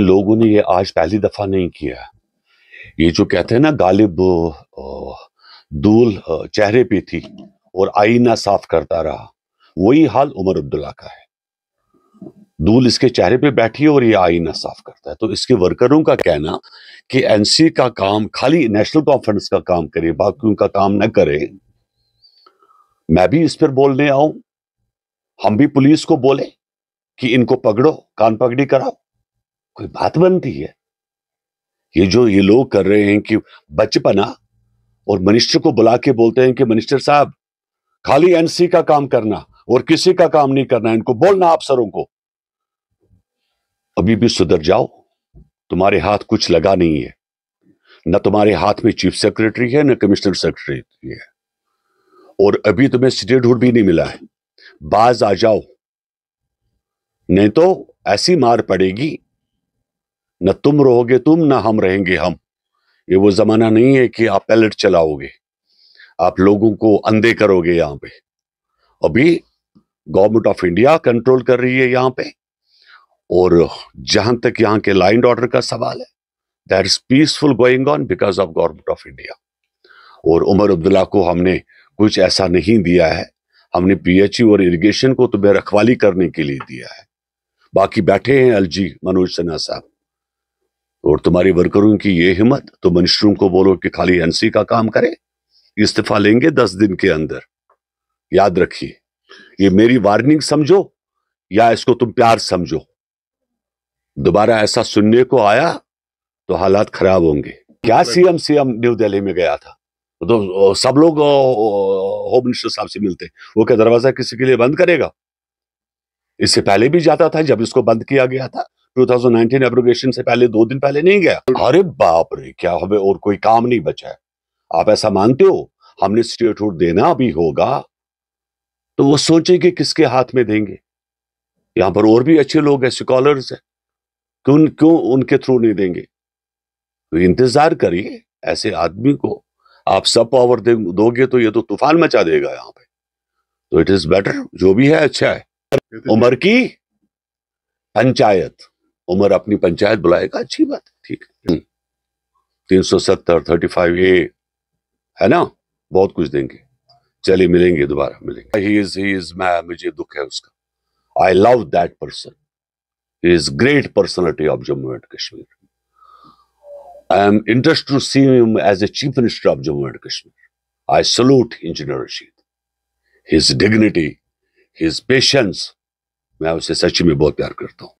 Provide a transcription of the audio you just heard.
लेकिन लोगों ने ये आज पहली दफ़ा नहीं किया ये जो कहते हैं ना गालिब दूल चेहरे पे थी और आईना साफ करता रहा वही हाल उमर अब्दुल्ला का है दूल इसके चेहरे पे बैठी है और ये आईना साफ करता है तो इसके वर्करों का कहना कि एनसी का काम खाली नेशनल कॉन्फ्रेंस का काम करे बाकी उनका काम ना करे मैं भी इस पर बोलने आऊं हम भी पुलिस को बोले कि इनको पकड़ो कान पकड़ी कराओ कोई बात बनती है ये जो ये लोग कर रहे हैं कि बचपना और मिनिस्टर को बुला के बोलते हैं कि मिनिस्टर साहब खाली एनसी का काम करना और किसी का काम नहीं करना इनको बोलना अफसरों को अभी भी सुधर जाओ तुम्हारे हाथ कुछ लगा नहीं है ना तुम्हारे हाथ में चीफ सेक्रेटरी है ना कमिश्नर सेक्रेटरी है और अभी तुम्हें स्टेटहुड भी नहीं मिला है बाज आ जाओ नहीं तो ऐसी मार पड़ेगी न तुम रहोगे तुम ना हम रहेंगे हम ये वो ज़माना नहीं है कि आप पैलेट चलाओगे आप लोगों को अंधे करोगे यहाँ पे अभी गवर्नमेंट ऑफ इंडिया कंट्रोल कर रही है यहाँ पे और जहां तक यहाँ के लाइन ऑर्डर का सवाल है that is peaceful going on because of government of India और उमर अब्दुल्ला को हमने कुछ ऐसा नहीं दिया है हमने पीएचयू e और इरिगेशन को तो बेरखवाली करने के लिए दिया है बाकी बैठे हैं एलजी मनोज सिन्हा साहब और तुम्हारी वर्करों की ये हिम्मत तो मिनिस्टरों को बोलो कि खाली एनसी का काम करे इस्तीफा लेंगे दस दिन के अंदर याद रखिए ये मेरी वार्निंग समझो या इसको तुम प्यार समझो दोबारा ऐसा सुनने को आया तो हालात खराब होंगे क्या सीएम सीएम न्यू दिल्ली में गया था तो सब लोग होम मिनिस्टर साहब से मिलते वो क्या दरवाजा किसी के लिए बंद करेगा इससे पहले भी जाता था जब इसको बंद किया गया था 2019 एब्रोगेशन से पहले दो दिन पहले नहीं गया अरे बाप रे क्या हमें और कोई काम नहीं बचा है आप ऐसा मानते हो हमने स्टेटहुड देना भी होगा तो वो सोचे कि किसके हाथ में देंगे यहां पर और भी अच्छे लोग हैं स्कॉलर्स हैं क्यों क्यों उनके थ्रू नहीं देंगे तो इंतजार करिए ऐसे आदमी को आप सब पावर दोगे तो ये तो तूफान मचा देगा यहाँ पे तो इट इज बेटर जो भी है अच्छा है उम्र की पंचायत उमर अपनी पंचायत बुलाएगा अच्छी बात है ठीक है हम्म। तीन सौ सत्तर थर्टी फाइव ए है ना बहुत कुछ देंगे चलिए मिलेंगे दोबारा मिलेंगे ही इज ही इज मैं मुझे दुख है उसका I love that person is great personality of Jammu and Kashmir I am interest to see him as a chief minister of Jammu and Kashmir I salute engineer Rashid his dignity his patience मैं उसे सच में बहुत प्यार करता हूँ